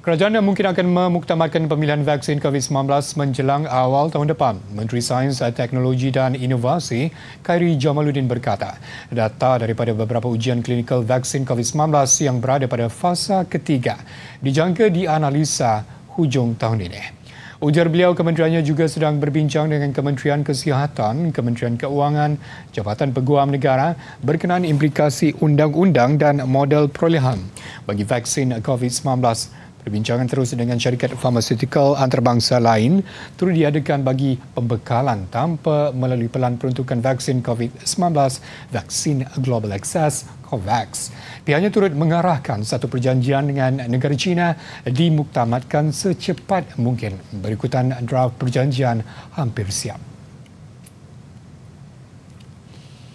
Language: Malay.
Kerajaan yang mungkin akan memuktamadkan pemilihan vaksin COVID-19 menjelang awal tahun depan. Menteri Sains, Teknologi dan Inovasi Khairi Jamaluddin berkata, data daripada beberapa ujian klinikal vaksin COVID-19 yang berada pada fasa ketiga dijangka dianalisa hujung tahun ini. Ujar beliau, kementeriannya juga sedang berbincang dengan Kementerian Kesihatan, Kementerian Keuangan, Jabatan Peguam Negara berkenaan implikasi undang-undang dan model perolehan bagi vaksin COVID-19 Perbincangan terus dengan syarikat farmaseutikal antarabangsa lain turut diadakan bagi pembekalan tanpa melalui pelan peruntukan vaksin COVID-19, vaksin Global Access COVAX. Pihaknya turut mengarahkan satu perjanjian dengan negara China dimuktamadkan secepat mungkin. Berikutan draft perjanjian hampir siap.